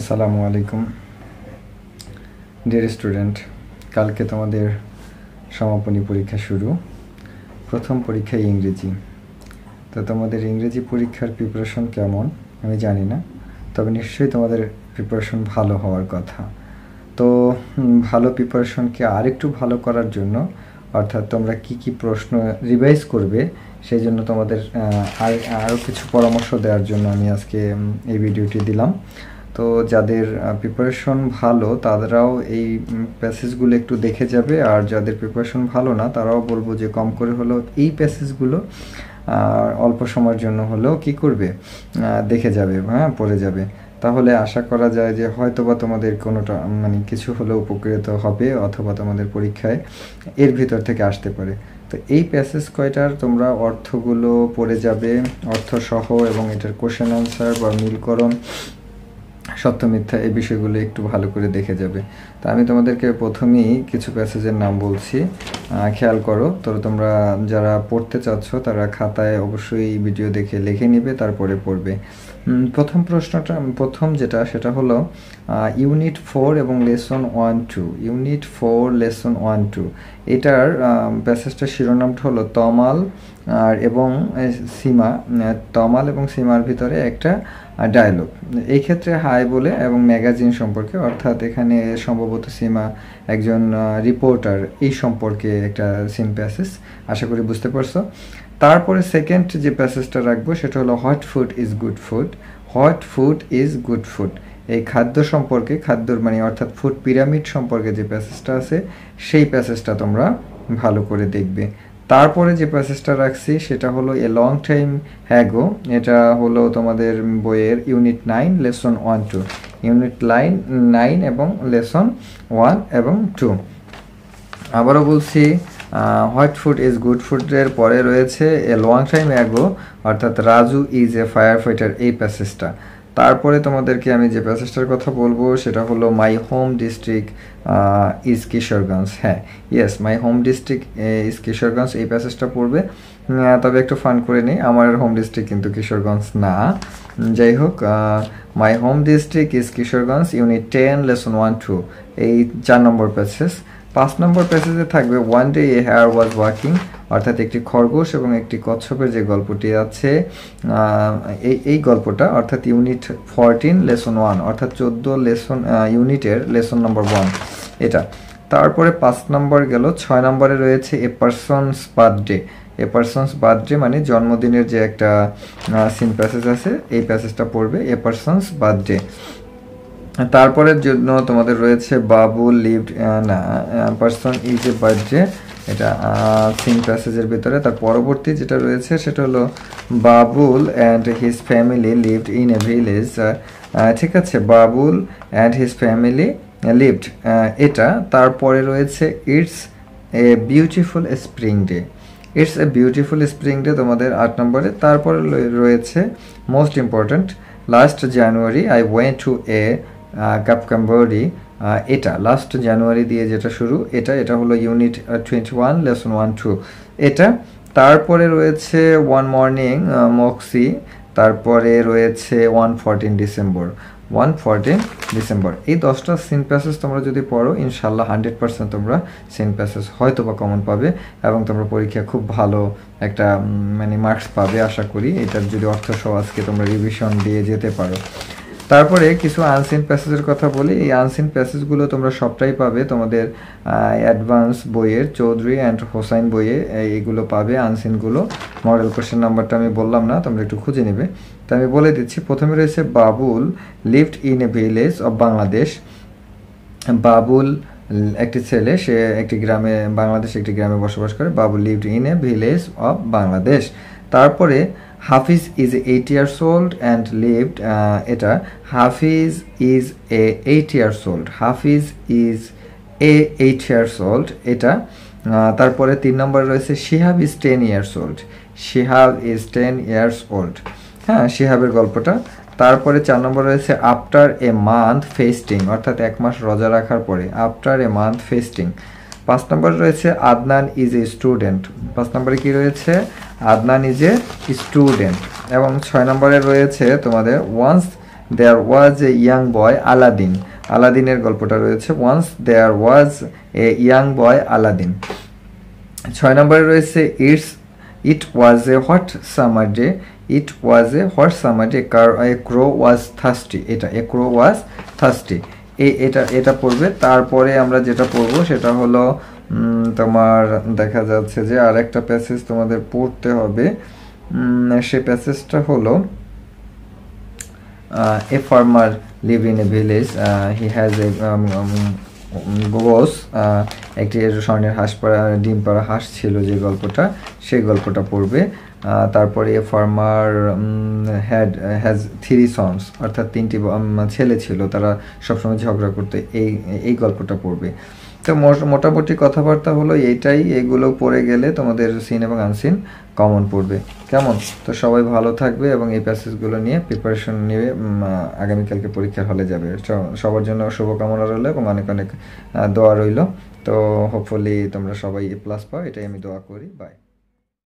আসসালামু আলাইকুম dear student কালকে তোমাদের সমাপনী পরীক্ষা শুরু প্রথম পরীক্ষায় ইংরেজি তো তোমাদের ইংরেজি পরীক্ষার প্রিপারেশন কেমন আমি জানি না তবে নিশ্চয়ই তোমাদের প্রিপারেশন ভালো হওয়ার কথা তো ভালো প্রিপারেশনকে আরেকটু ভালো করার জন্য অর্থাৎ তোমরা কি কি প্রশ্ন রিভাইজ করবে সেই জন্য তোমাদের আরও কিছু পরামর্শ দেওয়ার জন্য আমি আজকে এই ভিডিওটি দিলাম তো যাদের প্রিপারেশন ভালো তারাও এই প্যাসেজগুলো একটু দেখে যাবে আর যাদের প্রিপারেশন ভালো না তারাও বলবো যে কম করে হলেও এই প্যাসেজগুলো আর অল্প সময়ের জন্য হলেও কি করবে দেখে যাবে হ্যাঁ পড়ে যাবে তাহলে আশা করা যায় যে হয়তো বা তোমাদের কোনোটা মানে কিছু হলেও উপকৃত হবে অথবা তোমাদের পরীক্ষায় এর ভিতর থেকে আসতে পারে তো এই প্যাসেজ কয়টার তোমরা অর্থগুলো পড়ে যাবে অর্থসহ এবং এটার কোশ্চেন আনসার বা মিলকরণ সত্য মিথ্যা এই বিষয়গুলো একটু ভালো করে দেখে যাবে তা আমি তোমাদেরকে প্রথমেই কিছু প্যাসেজের নাম বলছি খেয়াল করো তো তোমরা যারা পড়তে চাচ্ছ তারা খাতায় অবশ্যই ভিডিও দেখে লিখে নিবে তারপরে পড়বে প্রথম প্রশ্নটা প্রথম যেটা সেটা হলো ইউনিট ফোর এবং lesson one two unit four lesson one two এটার প্যাসেজটা শিরোনামটা হলো তমাল আর এবং সীমা তমাল এবং সীমার ভিতরে একটা ডায়লগ এই ক্ষেত্রে হাই বলে এবং ম্যাগাজিন সম্পর্কে অর্থাৎ এখানে সম্ভবত সীমা একজন রিপোর্টার এই সম্পর্কে একটা সিম প্যাসেজ আশা করি বুঝতে পারছো তারপরে সেকেন্ড যে প্যাসেজটা রাখবো সেটা হলো what food is good food what food is good food এই খাদ্য সম্পর্কে খাদ্যর মানে অর্থাৎ ফুড পিরামিড সম্পর্কে যে প্যাসেজটা আছে সেই প্যাসেজটা তোমরা ভালো করে দেখবে তারপরে যে প্যাসেজটা রাখছি সেটা হলো এ লং টাইম হ্যাগো এটা হলো তোমাদের বইয়ের unit nine lesson one two unit line nine এবং লেসন ওয়ান এবং টু আবারও বলছি হোয়াইট ফুড ইজ গুড ফুডের পরে রয়েছে এ লং টাইম অ্যাগো অর্থাৎ Raju is a fire fighter এই প্যাসেজটা তারপরে তোমাদেরকে আমি যে প্যাসেজটার কথা বলবো সেটা হলো my home district is Kishoreganj হ্যাঁ yes my home district is Kishoreganj এই প্যাসেজটা পড়বে তবে একটু ফান করে নিই আমার হোম ডিস্ট্রিক্ট কিন্তু কিশোরগঞ্জ না যাই হোক my home district is Kishoreganj unit ten lesson one two এই চার নম্বর প্যাসেজ পাঁচ নম্বর প্যাসেজে থাকবে one day a hare was walking অর্থাৎ একটি খরগোশ এবং একটি কচ্ছপের যে গল্পটি আছে এই এই গল্পটা অর্থাৎ ইউনিট ফরটিন লেসন ওয়ান অর্থাৎ চোদ্দো লেসন ইউনিটের লেসন নম্বর ওয়ান এটা তারপরে পাঁচ নম্বর গেল ছয় নম্বরে রয়েছে a person's birthday a person's birthday মানে জন্মদিনের যে একটা সিন প্যাসেজ আছে এই প্যাসেজটা পড়বে এ পার্সনস বার্থডে তারপরের জন্য তোমাদের রয়েছে Babu lived person is a birthday এটা সিং প্যাসেজের ভিতরে তার পরবর্তী যেটা রয়েছে সেটা হলো Babul and his family lived in a village ঠিক আছে Babul and his family lived এটা তারপরে রয়েছে it's a beautiful spring day it's a beautiful spring day তোমাদের আট নম্বরে তারপরে রয়েছে most important last January I went to a cup Cambodia এটা লাস্ট জানুয়ারি দিয়ে যেটা শুরু এটা এটা হলো unit twenty one lesson one two এটা তারপরে রয়েছে ওয়ান মর্নিং মক্সি তারপরে রয়েছে one fourteen December one fourteen December এই দশটা সিন প্যাসেজ তোমরা যদি পড়ো ইনশাল্লাহ হান্ড্রেড পার্সেন্ট তোমরা সিন প্যাসেজ হয়তো বা কমন পাবে এবং তোমরা পরীক্ষা খুব ভালো একটা মানে মার্কস পাবে আশা করি এটার যদি অর্থ সহ আজকে তোমরা রিভিশন দিয়ে যেতে পারো তারপরে কিছু আনসিন প্যাসেজের কথা বলি এই আনসিন প্যাসেজগুলো তোমরা সবটাই পাবে তোমাদের অ্যাডভান্স বইয়ের চৌধুরী অ্যান্ড হোসাইন বইয়ে এইগুলো পাবে আনসিনগুলো মডেল কোশ্চেন নাম্বারটা আমি বললাম না তোমরা একটু খুঁজে নেবে তা আমি বলে দিচ্ছি প্রথমে রয়েছে Babul lived in a village of Bangladesh Babul একটি ছেলে সে একটি গ্রামে বাংলাদেশ একটি গ্রামে বসবাস করে Babul lived in a village of Bangladesh তারপরে Hafiz is eight years old and lived এটা Hafiz is a eight years old Hafiz is a eight years old এটা তারপরে তিন নম্বর রয়েছে Shihab is ten years old Shihab is ten years old হ্যাঁ শিহাবের গল্পটা তারপরে চার নম্বর রয়েছে আফটার এ মান্থ ফেস্টিং অর্থাৎ এক মাস রোজা রাখার পরে আফটার এ মান্থ ফেস্টিং পাঁচ নম্বরে রয়েছে আদনান ইজ এ স্টুডেন্ট পাঁচ নম্বরে কি রয়েছে আদনান ইজ এ স্টুডেন্ট এবং ছয় নম্বরে রয়েছে তোমাদের once there was a young boy Aladdin আলাদিনের গল্পটা রয়েছে once there was a young boy Aladdin ছয় নম্বরে রয়েছে it's it was a hot summer day it was a hot summer day কার এ ক্রো ওয়াজ থার্স্টি এটা a crow was thirsty এটা এটা পড়বে তারপরে আমরা যেটা সেটা হলো তোমার দেখা যাচ্ছে যে আর একটা প্যাসেজ তোমাদের পড়তে হবে সে প্যাসেজটা হলো a farmer live in a village he has a goose একটি স্বর্ণের হাঁস পাড়া ডিম পাড়া হাঁস ছিল যে গল্পটা সেই গল্পটা পড়বে তারপরে farmer had has three sons অর্থাৎ তিনটি ছেলে ছিল তারা সবসময় ঝগড়া করতে এই এই গল্পটা পড়বে তো মোটামুটি কথাবার্তা হলো এইটাই এগুলো পড়ে গেলে তোমাদের সিন এবং আনসিন কমন পড়বে কেমন তো সবাই ভালো থাকবে এবং এই প্যাসেজগুলো নিয়ে প্রিপারেশন নিয়ে আগামীকালকে পরীক্ষার হলে যাবে সবার জন্য শুভকামনা রইলো এবং অনেক অনেক দোয়া রইলো তো হোপফুলি তোমরা সবাই এ প্লাস পাও এটাই আমি দোয়া করি বাই